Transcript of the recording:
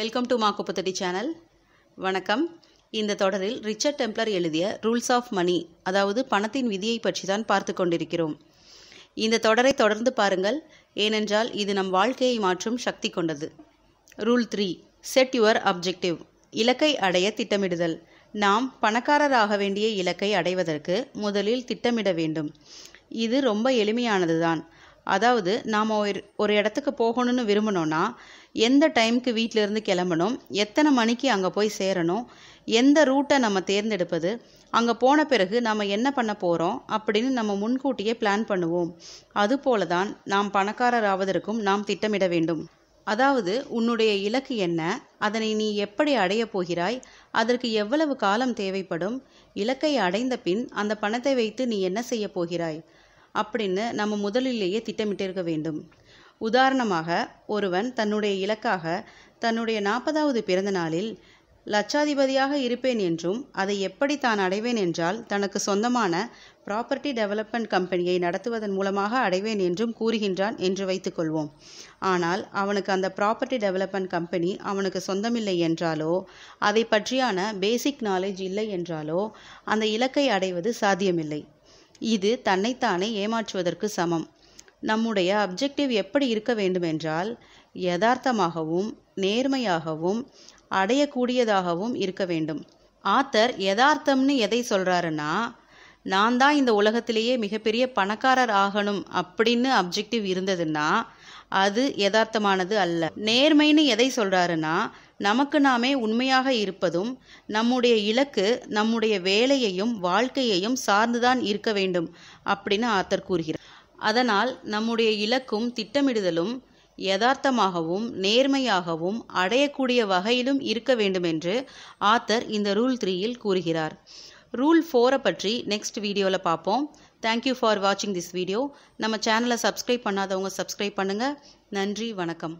welcome to மா குப்பத்தடி channel வணக்கம் இந்த தொடரில் ரிச்சர்ட் டெம்ப்ளர் எழுதிய ரூல்ஸ் ஆஃப் மணி அதாவது பணத்தின் விதியை பற்றி தான் பார்த்து கொண்டிருக்கிறோம் இந்த தொடரை தொடர்ந்து பாருங்கள் ஏனென்றால் இது நம் வாழ்க்கையை மாற்றும் சக்தி கொண்டது rule three set your objective இலக்கை அடைய திட்டமிடுதல் நாம் பணக்காரராக வேண்டிய இலக்கை அடைவதற்கு முதலில் திட்டமிட வேண்டும் இது ரொம்ப எளிமையானது தான் அதாவது நாம் ஒரு ஒரு இடத்துக்கு போகணும்னு விரும்பினோன்னா எந்த டைமுக்கு வீட்டிலிருந்து கிளம்பணும் எத்தனை மணிக்கு அங்கே போய் சேரணும் எந்த ரூட்டை நம்ம தேர்ந்தெடுப்பது அங்கே போன பிறகு நாம் என்ன பண்ண போகிறோம் அப்படின்னு நம்ம முன்கூட்டியே பிளான் பண்ணுவோம் அதுபோல தான் நாம் பணக்காரர் ஆவதற்கும் நாம் திட்டமிட வேண்டும் அதாவது உன்னுடைய இலக்கு என்ன அதனை நீ எப்படி அடைய போகிறாய் அதற்கு எவ்வளவு காலம் தேவைப்படும் இலக்கை அடைந்த பின் அந்த பணத்தை வைத்து நீ என்ன செய்ய போகிறாய் அப்படின்னு நம்ம முதலிலேயே திட்டமிட்டிருக்க வேண்டும் உதாரணமாக ஒருவன் தன்னுடைய இலக்காக தன்னுடைய நாற்பதாவது பிறந்த நாளில் லட்சாதிபதியாக இருப்பேன் என்றும் அதை எப்படி தான் அடைவேன் என்றால் தனக்கு சொந்தமான ப்ராப்பர்ட்டி டெவலப்மெண்ட் கம்பெனியை நடத்துவதன் மூலமாக அடைவேன் என்றும் கூறுகின்றான் என்று வைத்துக்கொள்வோம் ஆனால் அவனுக்கு அந்த ப்ராப்பர்ட்டி டெவலப்மெண்ட் கம்பெனி அவனுக்கு சொந்தமில்லை என்றாலோ அதை பற்றியான பேசிக் நாலேஜ் இல்லை என்றாலோ அந்த இலக்கை அடைவது சாத்தியமில்லை இது தன்னைத்தானே ஏமாற்றுவதற்கு சமம் நம்முடைய அப்ஜெக்டிவ் எப்படி இருக்க வேண்டுமென்றால் யதார்த்தமாகவும் நேர்மையாகவும் அடையக்கூடியதாகவும் இருக்க வேண்டும் ஆத்தர் யதார்த்தம்னு எதை சொல்கிறாருன்னா நான் தான் இந்த உலகத்திலேயே மிகப்பெரிய பணக்காரர் ஆகணும் அப்படின்னு அப்ஜெக்டிவ் இருந்ததுன்னா அது யதார்த்தமானது அல்ல நேர்மைன்னு எதை சொல்கிறாருன்னா நமக்கு நாமே உண்மையாக இருப்பதும் நம்முடைய இலக்கு நம்முடைய வேலையையும் வாழ்க்கையையும் சார்ந்துதான் இருக்க வேண்டும் அப்படின்னு ஆத்தர் கூறுகிறார் அதனால் நம்முடைய இலக்கும் திட்டமிடுதலும் யதார்த்தமாகவும் நேர்மையாகவும் அடையக்கூடிய வகையிலும் இருக்க வேண்டுமென்று ஆத்தர் இந்த ரூல் த்ரீயில் கூறுகிறார் ரூல் ஃபோரை பற்றி நெக்ஸ்ட் வீடியோவில் பார்ப்போம் தேங்க்யூ ஃபார் வாட்சிங் திஸ் வீடியோ நம்ம சேனலை சப்ஸ்கிரைப் பண்ணாதவங்க சப்ஸ்கிரைப் பண்ணுங்கள் நன்றி வணக்கம்